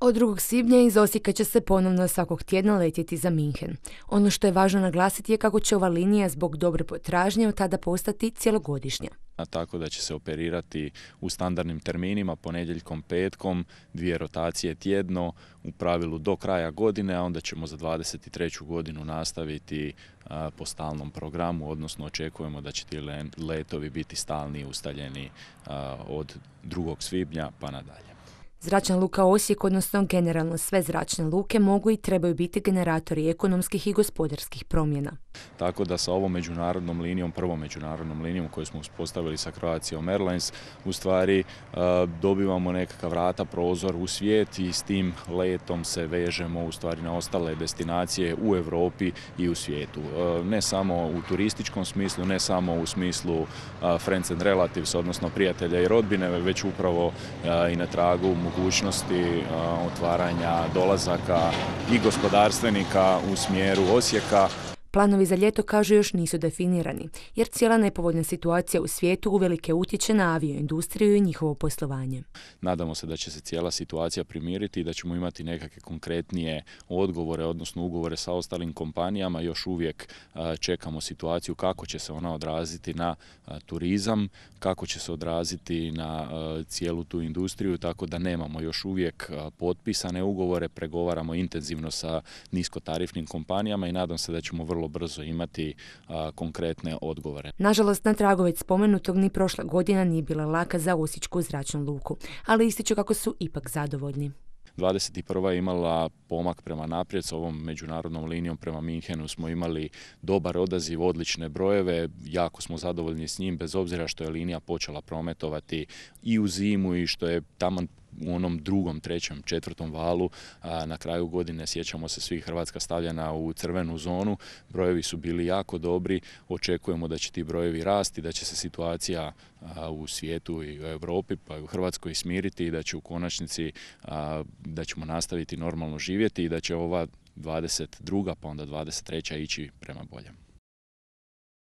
Od 2. svibnja iz Osijeka će se ponovno svakog tjedna letjeti za Minhen. Ono što je važno naglasiti je kako će ova linija zbog dobre potražnje od tada postati cjelogodišnja. tako da će se operirati u standardnim terminima, ponedjeljkom, petkom, dvije rotacije tjedno, u pravilu do kraja godine, a onda ćemo za 23. godinu nastaviti po stalnom programu, odnosno očekujemo da će ti letovi biti stalni i ustaljeni od 2. svibnja pa nadalje. Zračna luka Osijek, odnosno generalno sve zračne luke, mogu i trebaju biti generatori ekonomskih i gospodarskih promjena tako da sa ovom međunarodnom linijom, prvom međunarodnom linijom koju smo uspostavili sa Croatia Airlines, u stvari e, dobivamo nekakav vrata, prozor u svijet i s tim letom se vežemo u stvari na ostale destinacije u Europi i u svijetu. E, ne samo u turističkom smislu, ne samo u smislu e, friends and relatives, odnosno prijatelja i rodbine, već upravo i na tragu mogućnosti otvaranja dolazaka i gospodarstvenika u smjeru Osijeka, Planovi za ljeto kažu još nisu definirani, jer cijela nepovoljna situacija u svijetu uvelike utječe na avioindustriju i njihovo poslovanje. Nadamo se da će se cijela situacija primiriti i da ćemo imati nekakve konkretnije odgovore, odnosno ugovore sa ostalim kompanijama. Još uvijek čekamo situaciju kako će se ona odraziti na turizam, kako će se odraziti na cijelu tu industriju, tako da nemamo još uvijek potpisane ugovore, pregovaramo intenzivno sa niskotarifnim kompanijama i nadam se da ćemo vrlo brzo imati konkretne odgovore. Nažalost, na tragu spomenutog ni prošla godina nije bila laka za Osječku zračnu luku, ali ističu kako su ipak zadovoljni. 21. je imala pomak prema naprijed s ovom međunarodnom linijom prema Minhenu smo imali dobar odaziv, odlične brojeve, jako smo zadovoljni s njim bez obzira što je linija počela prometovati i u zimu i što je tamo u onom drugom, trećem, četvrtom valu na kraju godine sjećamo se svi Hrvatska stavljena u crvenu zonu, brojevi su bili jako dobri, očekujemo da će ti brojevi rasti, da će se situacija u svijetu i u Europi pa i u Hrvatskoj smiriti i da će u konačnici da ćemo nastaviti normalno živjeti i da će ova 22. pa onda 23. ići prema boljem.